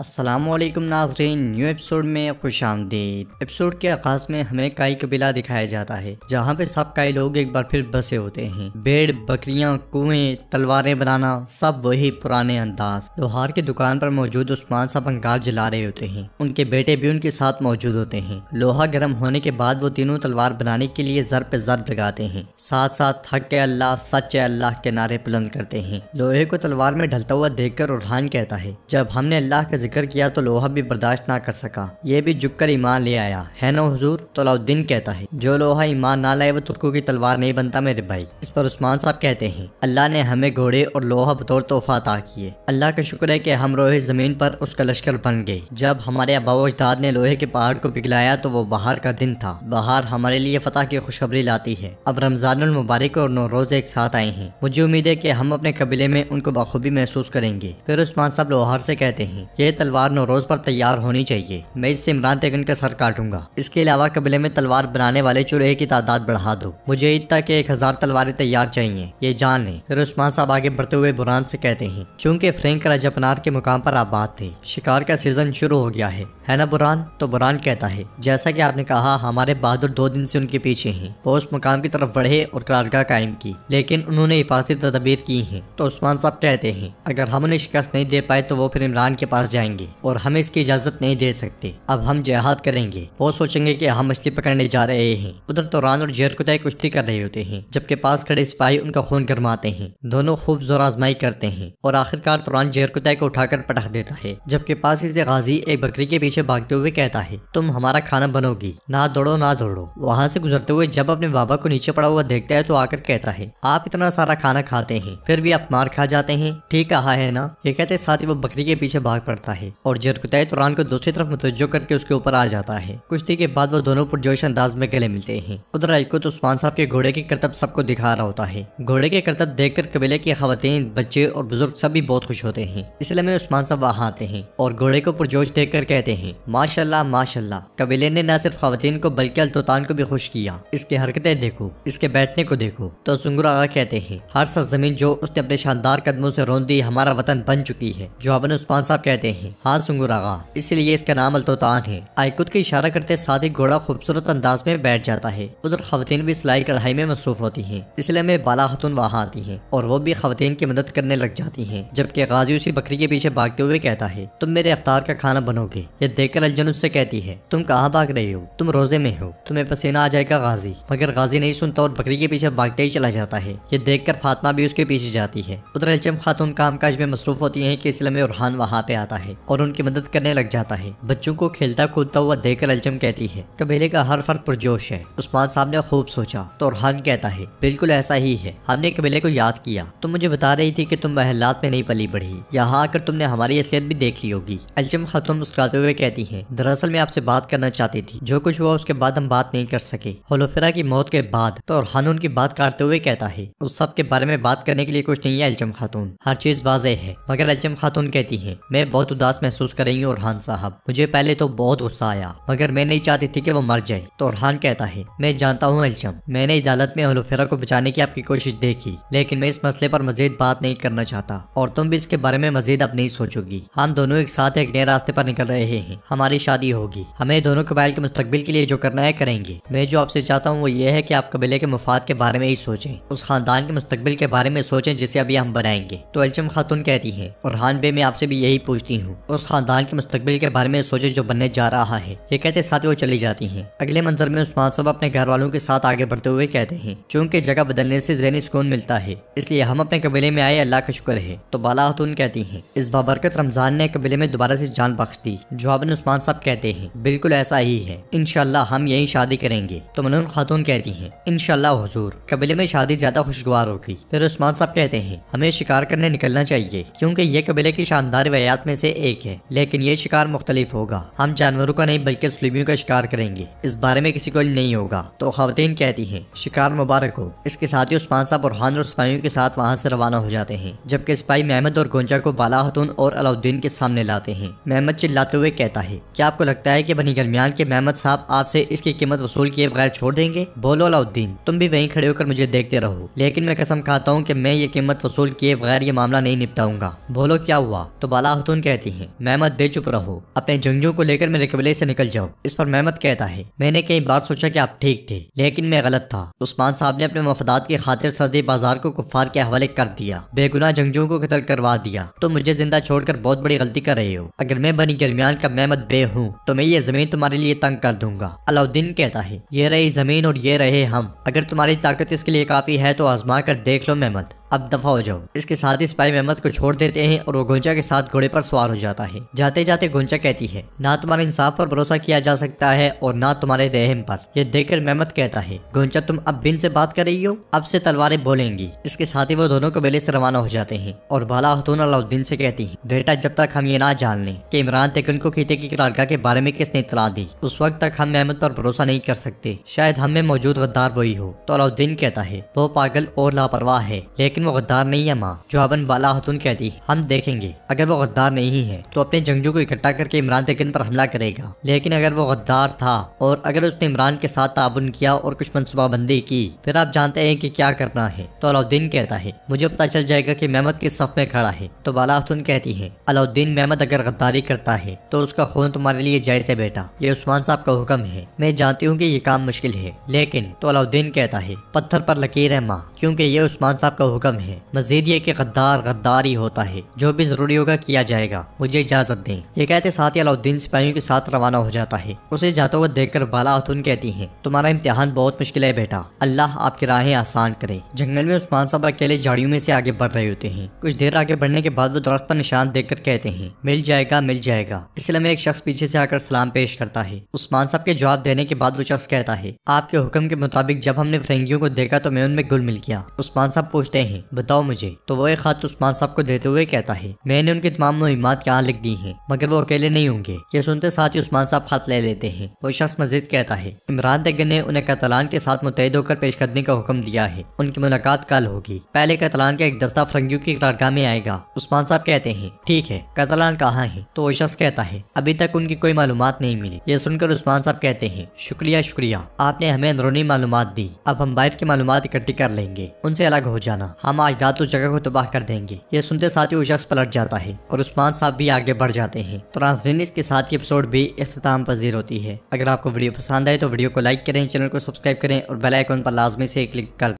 असलम नाजरीन new episode में खुश आमदीद एपिसोड के आगाज में हमें काई कबीला दिखाया जाता है जहाँ पे सब काई लोग एक बार फिर बसे होते हैं बेड़ बकरियाँ कुएं तलवारें बनाना सब वही पुराने अंदाज लोहार की दुकान पर मौजूद उस्मान सब अंगार जला रहे होते हैं उनके बेटे भी उनके साथ मौजूद होते हैं लोहा गर्म होने के बाद वो तीनों तलवार बनाने के लिए जर पे जर लगाते हैं साथ साथ थक अल्लाह सच अल्लाह के नारे बुलंद करते हैं लोहे को तलवार में ढलता हुआ देख कर कहता है जब हमने अल्लाह के जिक्र किया तो लोहा भी बर्दाश्त ना कर सका ये भी झुक कर ईमान ले आया है ना हजूर तलाउद्दीन कहता है जो लोहा ईमान ना लाए वो तुर्कों की तलवार नहीं बनता मेरे भाई इस पर उस्मान साहब कहते हैं अल्लाह ने हमें घोड़े और लोहा बतौर तोहफा अता किए अल्लाह का शुक्र है की हम रोहे ज़मीन पर उसका लश्कर बन गए जब हमारे अबाव अजदाद ने लोहे के पहाड़ को पिघलाया तो वो बहार का दिन था बहार हमारे लिए फतह की खुशखबरी लाती है अब रमजान मुबारक और रोज एक साथ आए हैं मुझे उम्मीद है की हम अपने कबीले में उनको बखूबी महसूस करेंगे फिर उस्मान साहब लोहार से कहते हैं ये तलवार नौरोज पर तैयार होनी चाहिए मैं इससे इमरान तेगन का सर काटूंगा इसके अलावा कबले में तलवार बनाने वाले चूल्हे की तादाद बढ़ा दो मुझे इतना के एक हजार तलवारें तैयार चाहिए ये जान लें फिर उस्मान साहब आगे बढ़ते हुए बुरान से कहते हैं चूंकि फ्रेंक रजपनार के मुकाम पर आबाद थे शिकार का सीजन शुरू हो गया है है ना बुरान तो बुरान कहता है जैसा कि आपने कहा हमारे बहादुर दो दिन से उनके पीछे हैं वो उस मुकाम की तरफ बढ़े और कारगा कायम की लेकिन उन्होंने हिफाजती तदबीर की है तो उस्मान साहब कहते हैं अगर हम उन्हें शिकस्त नहीं दे पाए तो वो फिर इमरान के पास जाए जाएंगे और हमें इसकी इजाज़त नहीं दे सकते अब हम जहाद करेंगे वो सोचेंगे कि हम मछली पकड़ने जा रहे हैं उधर तो रान और जेरकुदाई कुश्ती कर रहे होते हैं जबकि पास खड़े सिपाही उनका खून गरमाते हैं दोनों खूब जोर आजमाई करते हैं और आखिरकार तुरान तो जेरकुदाई को उठाकर पटक देता है जबकि पास इसे गाजी एक बकरी के पीछे भागते हुए कहता है तुम हमारा खाना बनोगी ना दौड़ो ना दौड़ो वहाँ से गुजरते हुए जब अपने बाबा को नीचे पड़ा हुआ देखता है तो आकर कहता है आप इतना सारा खाना खाते हैं फिर भी आप मार खा जाते हैं ठीक कहा है ना ये कहते साथ ही वो बकरी के पीछे भाग पड़ता है है और जरकुताई तुरान को दूसरी तरफ मुतवजो करके उसके ऊपर आ जाता है कुश्ती के बाद वो दोनों पुरजोश अंदाज में गले मिलते हैं उधर अयकुत उस्मान साहब के घोड़े के करतब सबको दिखा रहा होता है घोड़े के करतब कर कबीले की खातन बच्चे और बुजुर्ग सब भी बहुत खुश होते हैं इसलिए में उस्मान साहब वहाँ आते हैं और घोड़े को पुरजोश देख कर कहते हैं माशाला माशाला कबीले ने न सिर्फ खातन को बल्कि अल्तान को भी खुश किया इसकी हरकतें देखो इसके बैठने को देखो तो सुंगुर आगा कहते हैं हर सरजमीन जो उसने अपने शानदार कदमों से रोंदी हमारा वतन बन चुकी है जो अपन उस्मान साहब कहते हैं हैं हाँ सुंगुर आगा इसलिए इसका नाम अल्तोतान है आयकुद का इशारा करते साथ ही घोड़ा खूबसूरत अंदाज में बैठ जाता है उधर खातन भी सिलाई कढ़ाई में मसरूफ होती है इसलिए में बाला खतून वहाँ आती है और वो भी खातन की मदद करने लग जाती है जबकि गाजी उसी बकरी के पीछे भागते हुए कहता है तुम मेरे अवतार का खाना बनोगे ये देखकर अलजन उससे कहती है तुम कहाँ भाग रहे हो तुम रोजे में हो तुम्हें पसीना आ जाएगा गाजी मगर गाजी नहीं सुनता और बकरी के पीछे भागते ही चला जाता है ये देखकर फातमा भी उसके पीछे जाती है उधर अलजम खातून कामकाज में मसरूफ होती है कि इसलम और वहाँ पे आता है है और उनकी मदद करने लग जाता है बच्चों को खेलता कूदता हुआ देखकर अलजम कहती है कबीले का हर फर्द पुरजोश है उस्मान साहब ने खूब सोचा तो रहान कहता है बिल्कुल ऐसा ही है हमने कबीले को याद किया तुम मुझे बता रही थी की तुम महलात में नहीं पली बढ़ी यहाँ आकर तुमने हमारी असलियत भी देख ली होगी अलजम खातून मुस्कुराते हुए कहती है दरअसल मैं आपसे बात करना चाहती थी जो कुछ हुआ उसके बाद हम बात नहीं कर सके होलोफेरा की मौत के बाद तो रहान उनकी बात काटते हुए कहता है उस सब के बारे में बात करने के लिए कुछ नहीं है अलजम खातून हर चीज वाजह है मगर अलजम खातून कहती है मैं बहुत उदास महसूस करेंगे उरहान साहब मुझे पहले तो बहुत गुस्सा आया मगर मैं नहीं चाहती थी कि वो मर जाए तो रहान कहता है मैं जानता हूँ अलचम मैंने अदालत में हलोफेरा को बचाने की आपकी कोशिश देखी लेकिन मैं इस मसले पर मजीद बात नहीं करना चाहता और तुम भी इसके बारे में मजीद अब नहीं सोचोगी हम दोनों एक साथ एक नए रास्ते पर निकल रहे हैं हमारी शादी होगी हमें दोनों कबाइल के मुस्तबिल के लिए जो करना है करेंगे मैं जो आपसे चाहता हूँ वो ये है की आप कबीले के मुफाद के बारे में ही सोचें उस खानदान के मुस्तबिल के बारे में सोचें जिसे अभी हम बनाएंगे तो अलचम खातून कहती है और हान बे मैं आपसे भी यही पूछती हूँ हूँ उस खानदान के मुस्तबिल के बारे में सोचे जो बनने जा रहा है ये कहते साथ वो चली जाती है अगले मंजर में उस्मान साहब अपने घर वालों के साथ आगे बढ़ते हुए कहते हैं चूँकि जगह बदलने से जहनी सुकून मिलता है इसलिए हम अपने कबीले में आए अल्लाह का शुक्र है तो बाला खातून कहती है इस बाबरकत रमजान ने कबीले में दोबारा ऐसी जान बख्श दी जवाबन उस्मान साहब कहते हैं बिल्कुल ऐसा ही है इनशाला हम यही शादी करेंगे तो मनोन खातून कहती है इनशाला हजूर कबीले में शादी ज्यादा खुशगवार होगी फिर उस्मान साहब कहते हैं हमें शिकार करने निकलना चाहिए क्योंकि ये कबीले की शानदार रियात में से एक है लेकिन ये शिकार मुख्तलिफ होगा हम जानवरों का नहीं बल्कि सलूबियों का शिकार करेंगे इस बारे में किसी को नहीं होगा तो खातन कहती है शिकार मुबारक हो इसके साथ ही उस्मान साहब बुरहान और सिपाहियों के साथ वहाँ से रवाना हो जाते हैं जबकि सिपाही महमद और गोंजा को बाला हतून और अलाउद्दीन के सामने लाते हैं महमद चिल्लाते हुए कहता है क्या आपको लगता है की बनी गर्मियान के महमद साहब आपसे इसकी कीमत वसूल किए बगैर छोड़ देंगे बोलो अलाउद्दीन तुम भी वहीं खड़े होकर मुझे देखते रहो लेकिन मैं कसम खाता हूँ की मैं ये कीमत वसूल किए बगैर ये मामला नहीं निपटाऊंगा बोलो क्या हुआ तो बाला हतून कहती कहती है मेहमत बेचुप रहो अपने जंगजों को लेकर मेरे कबले से निकल जाओ इस पर मेहमत कहता है मैंने कई बार सोचा कि आप ठीक थे लेकिन मैं गलत था उस्मान साहब ने अपने मफदात की खातिर सर्दी बाजार को कुफार के हवाले कर दिया बेगुना जंगजों को कतल करवा दिया तो मुझे जिंदा छोड़कर बहुत बड़ी गलती कर रहे हो अगर मैं बनी गर्मियान का मेहमत बे हूँ तो मैं ये जमीन तुम्हारे लिए तंग कर दूंगा अलाउद्दीन कहता है ये रही जमीन और ये रहे हम अगर तुम्हारी ताकत इसके लिए काफी है तो आजमा कर देख लो मेहमत अब दफा हो जाओ इसके साथ ही सिपाही मेहमद को छोड़ देते हैं और वो गुंजा के साथ घोड़े पर सवार हो जाता है जाते जाते गुंजा कहती है ना तुम्हारे इंसाफ पर भरोसा किया जा सकता है और ना तुम्हारे रहम पर यह देखकर मेहमद कहता है गुंजा तुम अब बिन से बात कर रही हो अब से तलवारें बोलेंगी इसके साथ ही वो दोनों को बेले से रवाना हो जाते हैं और बाला हतून अलाउद्दीन से कहती है बेटा जब तक हम ये ना जान लें कि इमरान तेकन को खीते की करारगा के बारे में किसने इतला दी उस वक्त तक हम मेहमद पर भरोसा नहीं कर सकते शायद हमें मौजूद गद्दार वही हो तो अलाउद्दीन कहता है वो पागल और लापरवाह है लेकिन लेकिन वो गद्दार नहीं है माँ जो हबन बाला खातून कहती हम देखेंगे अगर वो गद्दार नहीं है तो अपने जंगजू को इकट्ठा करके इमरान तेकिन पर हमला करेगा लेकिन अगर वो गद्दार था और अगर उसने इमरान के साथ ताउन किया और कुछ मनसूबाबंदी की फिर आप जानते हैं कि क्या करना है तो अलाउद्दीन कहता है मुझे पता चल जाएगा की मेहमद किस सफ में खड़ा है तो बाला खातून कहती है अलाउद्दीन मेहमद अगर गद्दारी करता है तो उसका खून तुम्हारे लिए जैसे बेटा ये उस्मान साहब का हुक्म है मैं जानती हूँ की ये काम मुश्किल है लेकिन तो अलाउद्दीन कहता है पत्थर पर लकीर है माँ क्योंकि ये उस्मान साहब का हुक्म कम है मजीद ये कि गद्दार गद्दार ही होता है जो भी जरूरी होगा किया जाएगा मुझे इजाजत दें ये कहते साथ ही अलाउद्दीन सिपाहियों के साथ रवाना हो जाता है उसे जाता हुआ देखकर बाला खातून कहती है तुम्हारा इम्तिहान बहुत मुश्किल है बेटा अल्लाह आपकी राहें आसान करे जंगल में उस्मान साहब अकेले झाड़ियों में से आगे बढ़ रहे होते हैं कुछ देर आगे बढ़ने के बाद वो दरख्त पर निशान कर कहते हैं मिल जाएगा मिल जाएगा इसलिए मैं एक शख्स पीछे से आकर सलाम पेश करता है उस्मान साहब के जवाब देने के बाद वो शख्स कहता है आपके हुक्म के मुताबिक जब हमने फ्रेंगियों को देखा तो मैं उनमें गुल मिल गया उस्मान साहब पूछते हैं हैं बताओ मुझे तो वो एक खत उस्मान साहब को देते हुए कहता है मैंने उनकी तमाम मुहिमात यहाँ लिख दी है मगर वो अकेले नहीं होंगे ये सुनते साथ ही उस्मान साहब खत ले लेते हैं वो शख्स मजीद कहता है इमरान तगर ने उन्हें कतलान के साथ मुतहद होकर पेश करने का हुक्म दिया है उनकी मुलाकात कल होगी पहले कतलान का एक दस्ता फरंगियों की कारगाह में आएगा उस्मान साहब कहते हैं ठीक है कतलान कहाँ है तो वो शख्स कहता है अभी तक उनकी कोई मालूम नहीं मिली ये सुनकर उस्मान साहब कहते हैं शुक्रिया शुक्रिया आपने हमें अंदरूनी मालूम दी अब हम बाहर की मालूम इकट्ठी कर लेंगे उनसे अलग हो जाना हम आज रात उस जगह को तबाह कर देंगे ये सुनते साथ ही वो शख्स पलट जाता है और उस्मान साहब भी आगे बढ़ जाते हैं तो नाजरीन इसके साथ ही एपिसोड भी अख्ताम पजीर होती है अगर आपको वीडियो पसंद आए तो वीडियो को लाइक करें चैनल को सब्सक्राइब करें और बेलाइकन पर लाजमी से क्लिक कर